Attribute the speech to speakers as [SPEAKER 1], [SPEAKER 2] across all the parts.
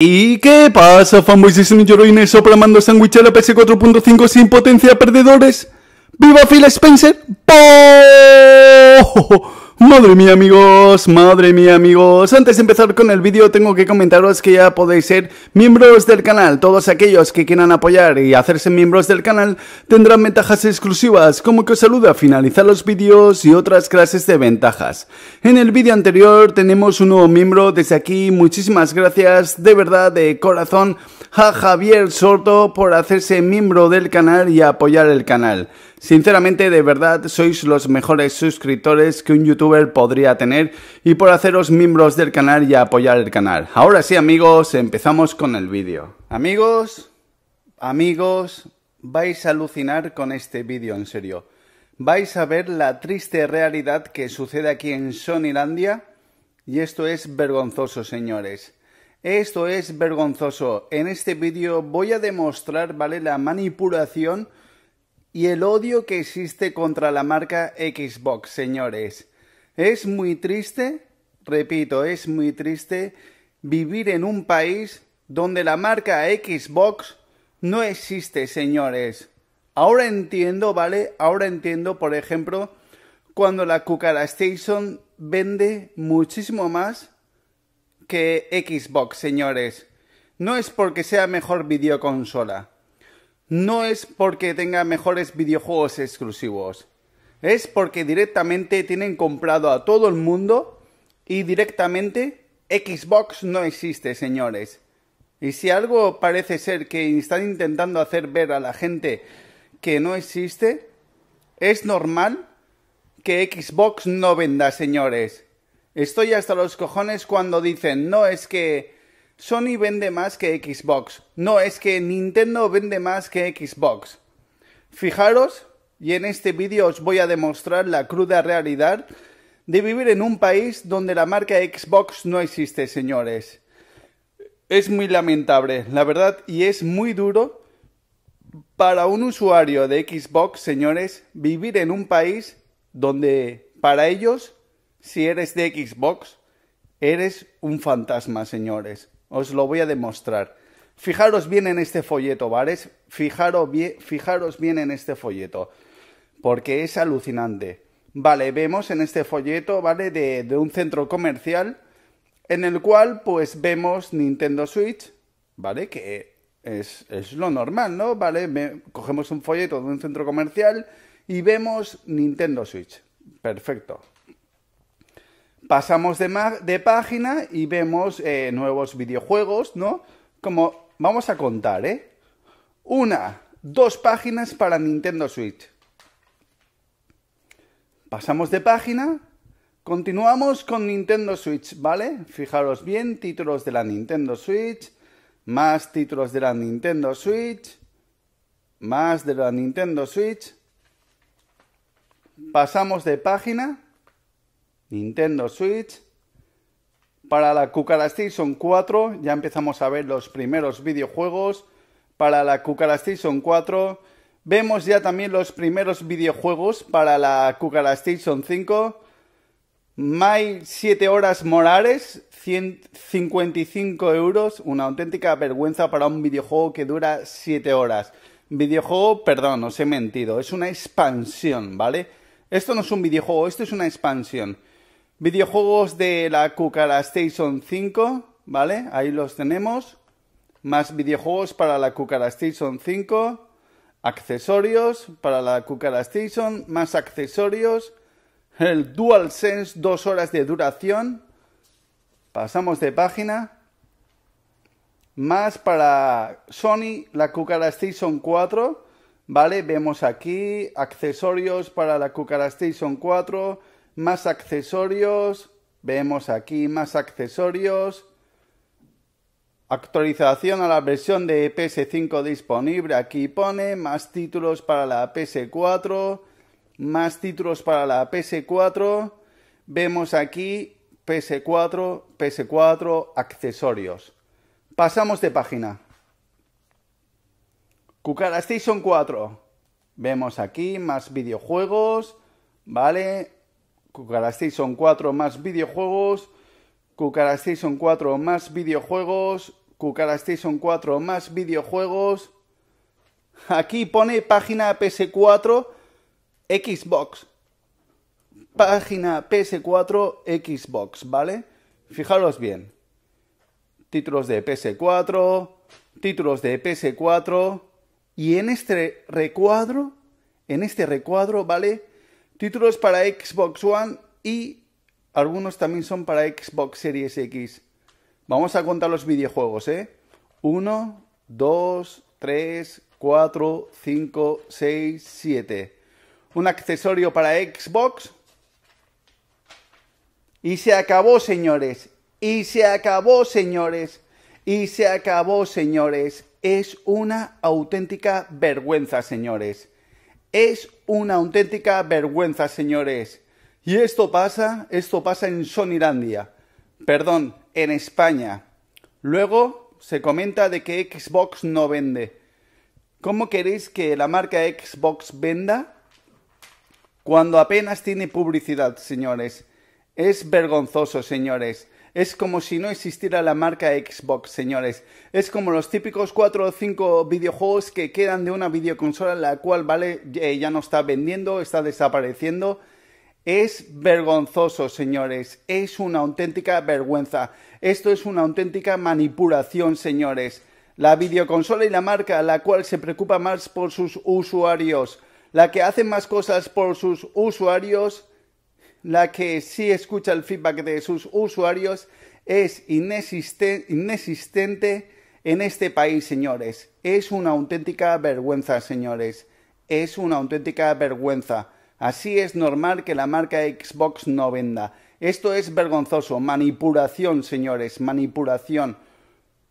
[SPEAKER 1] ¿Y qué pasa, fanboys y señorines soplamando sándwich a la PS4.5 sin potencia perdedores? ¡Viva Phil Spencer! Madre mía amigos, madre mía amigos, antes de empezar con el vídeo tengo que comentaros que ya podéis ser miembros del canal, todos aquellos que quieran apoyar y hacerse miembros del canal tendrán ventajas exclusivas como que os saluda, finalizar los vídeos y otras clases de ventajas. En el vídeo anterior tenemos un nuevo miembro, desde aquí muchísimas gracias de verdad de corazón a Javier Sorto por hacerse miembro del canal y apoyar el canal. Sinceramente, de verdad, sois los mejores suscriptores que un youtuber podría tener y por haceros miembros del canal y apoyar el canal. Ahora sí, amigos, empezamos con el vídeo. Amigos, amigos, vais a alucinar con este vídeo, en serio. Vais a ver la triste realidad que sucede aquí en Sonilandia y esto es vergonzoso, señores. Esto es vergonzoso. En este vídeo voy a demostrar, ¿vale? La manipulación y el odio que existe contra la marca Xbox, señores. Es muy triste, repito, es muy triste vivir en un país donde la marca Xbox no existe, señores. Ahora entiendo, ¿vale? Ahora entiendo, por ejemplo, cuando la Cucara Station vende muchísimo más que Xbox, señores. No es porque sea mejor videoconsola no es porque tenga mejores videojuegos exclusivos, es porque directamente tienen comprado a todo el mundo y directamente Xbox no existe, señores. Y si algo parece ser que están intentando hacer ver a la gente que no existe, es normal que Xbox no venda, señores. Estoy hasta los cojones cuando dicen, no es que Sony vende más que Xbox. No, es que Nintendo vende más que Xbox. Fijaros, y en este vídeo os voy a demostrar la cruda realidad de vivir en un país donde la marca Xbox no existe, señores. Es muy lamentable, la verdad, y es muy duro para un usuario de Xbox, señores, vivir en un país donde para ellos, si eres de Xbox, eres un fantasma, señores. Os lo voy a demostrar. Fijaros bien en este folleto, ¿vale? Fijaros bien, fijaros bien en este folleto, porque es alucinante. Vale, vemos en este folleto, ¿vale? De, un centro comercial en el cual pues vemos Nintendo Switch, ¿vale? Que es, lo normal, ¿no? Vale, cogemos un folleto de un centro comercial y vemos Nintendo Switch. Perfecto, pasamos de, de página y vemos eh, nuevos videojuegos, ¿no? Como vamos a contar, ¿eh? Una, dos páginas para Nintendo Switch. Pasamos de página. Continuamos con Nintendo Switch, ¿vale? Fijaros bien, títulos de la Nintendo Switch, más títulos de la Nintendo Switch, más de la Nintendo Switch. Pasamos de página Nintendo Switch. Para la Cucara Station 4 ya empezamos a ver los primeros videojuegos. Para la Cucara Station 4 vemos ya también los primeros videojuegos para la Cucara Station 5. My 7 horas Morales, 155 euros, una auténtica vergüenza para un videojuego que dura 7 horas. Videojuego, perdón, os he mentido, es una expansión, ¿vale? Esto no es un videojuego, esto es una expansión. Videojuegos de la Cucara Station 5, ¿vale? Ahí los tenemos. Más videojuegos para la Cucara Station 5. Accesorios para la Cucara Station. Más accesorios. El DualSense, dos horas de duración. Pasamos de página. Más para Sony, la Cucara Station 4. ¿Vale? Vemos aquí accesorios para la Cucara Station 4 más accesorios, vemos aquí más accesorios, actualización a la versión de PS5 disponible, aquí pone más títulos para la PS4, más títulos para la PS4, vemos aquí PS4, PS4, accesorios. Pasamos de página. Cucara Station 4. Vemos aquí más videojuegos, ¿vale? Cucara son 4 más videojuegos, Cucara son 4 más videojuegos, Cucara Station 4 más videojuegos. Aquí pone página PS4 Xbox. Página PS4 Xbox, ¿vale? Fijaros bien. Títulos de PS4, títulos de PS4 y en este recuadro, en este recuadro, ¿vale? Títulos para Xbox One y algunos también son para Xbox Series X. Vamos a contar los videojuegos, ¿eh? Uno, dos, tres, cuatro, cinco, seis, siete. Un accesorio para Xbox. Y se acabó, señores. Y se acabó, señores. Y se acabó, señores. Es una auténtica vergüenza, señores. Es una auténtica vergüenza, señores. Y esto pasa, esto pasa en Sonylandia, Perdón, en España. Luego se comenta de que Xbox no vende. ¿Cómo queréis que la marca Xbox venda cuando apenas tiene publicidad, señores? Es vergonzoso, señores. Es como si no existiera la marca Xbox, señores. Es como los típicos 4 o 5 videojuegos que quedan de una videoconsola la cual, vale, eh, ya no está vendiendo, está desapareciendo. Es vergonzoso, señores. Es una auténtica vergüenza. Esto es una auténtica manipulación, señores. La videoconsola y la marca, la cual se preocupa más por sus usuarios, la que hace más cosas por sus usuarios, la que sí escucha el feedback de sus usuarios es inexistente en este país, señores. Es una auténtica vergüenza, señores. Es una auténtica vergüenza. Así es normal que la marca Xbox no venda. Esto es vergonzoso. Manipulación, señores. Manipulación.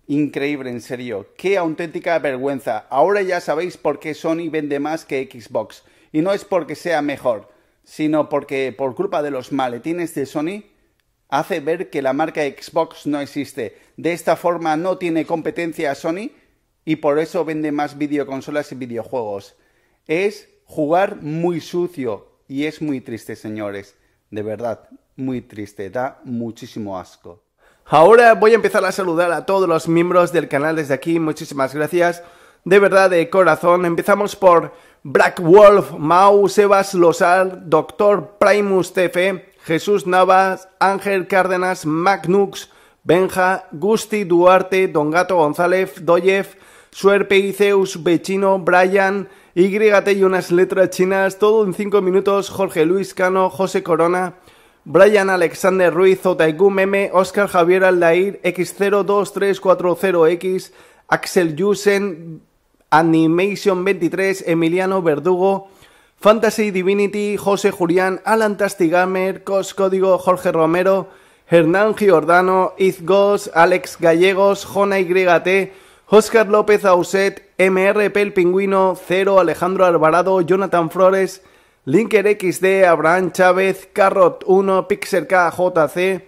[SPEAKER 1] Increíble, en serio. Qué auténtica vergüenza. Ahora ya sabéis por qué Sony vende más que Xbox. Y no es porque sea mejor sino porque por culpa de los maletines de Sony hace ver que la marca Xbox no existe. De esta forma no tiene competencia a Sony y por eso vende más videoconsolas y videojuegos. Es jugar muy sucio y es muy triste, señores. De verdad, muy triste, da muchísimo asco. Ahora voy a empezar a saludar a todos los miembros del canal desde aquí. Muchísimas gracias de verdad de corazón. Empezamos por Black Wolf, Mau, Sebas Lozal Doctor Primus TF, Jesús Navas, Ángel Cárdenas, Magnux, Benja, Gusti Duarte, Don Gato González, Doyev, Suerpe Zeus Bechino, Brian, YT y unas letras chinas, todo en cinco minutos, Jorge Luis Cano, José Corona, Brian Alexander Ruiz, Otaigu Meme, Oscar Javier Aldair, X02340X, Axel Yusen, Animation 23, Emiliano Verdugo, Fantasy Divinity, José Julián, Alan Tastigamer, Cos Código, Jorge Romero, Hernán Giordano, Izgos, Alex Gallegos, Jona YT, Oscar López Auset, MRP El Pingüino, Cero, Alejandro Alvarado, Jonathan Flores, Linker XD, Abraham Chávez, Carrot 1, Pixel KJC,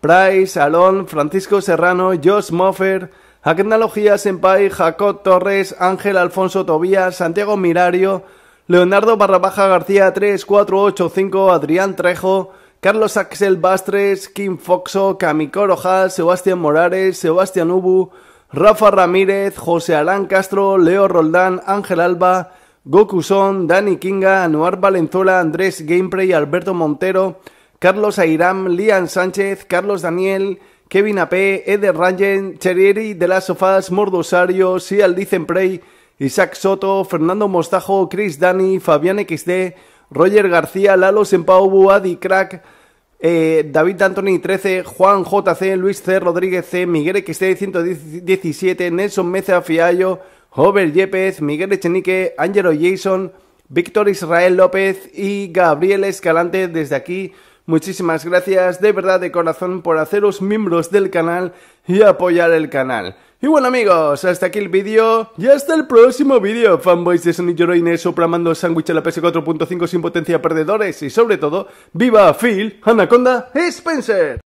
[SPEAKER 1] Price, Alon, Francisco Serrano, Josh Moffer, en Senpai, Jacob Torres, Ángel Alfonso Tobías, Santiago Mirario, Leonardo Barrabaja García 3485, Adrián Trejo, Carlos Axel Bastres, Kim Foxo, Kamiko Rojal, Sebastián Morales, Sebastián Ubu, Rafa Ramírez, José Alán Castro, Leo Roldán, Ángel Alba, Goku Son, Dani Kinga, Anuar Valenzuela, Andrés Gameplay, Alberto Montero, Carlos Airam, Lian Sánchez, Carlos Daniel, Kevin AP, Eder Rangel, Cherieri, De Las Sofadas, Mordosario, Sial Dicen Isaac Soto, Fernando Mostajo, Chris Dani, Fabián XD, Roger García, Lalo Sempau, Adi Crack, eh, David Anthony 13, Juan JC, Luis C, Rodríguez C, Miguel XD 117, Nelson Meza Fiallo, Robert Yepes, Miguel Echenique, Ángelo Jason, Víctor Israel López y Gabriel Escalante desde aquí. Muchísimas gracias de verdad de corazón por haceros miembros del canal y apoyar el canal. Y bueno amigos, hasta aquí el vídeo y hasta el próximo vídeo. Fanboys de Sony Heroines soplamando sándwich a la PS4.5 sin potencia perdedores y sobre todo, ¡viva Phil, Anaconda y Spencer!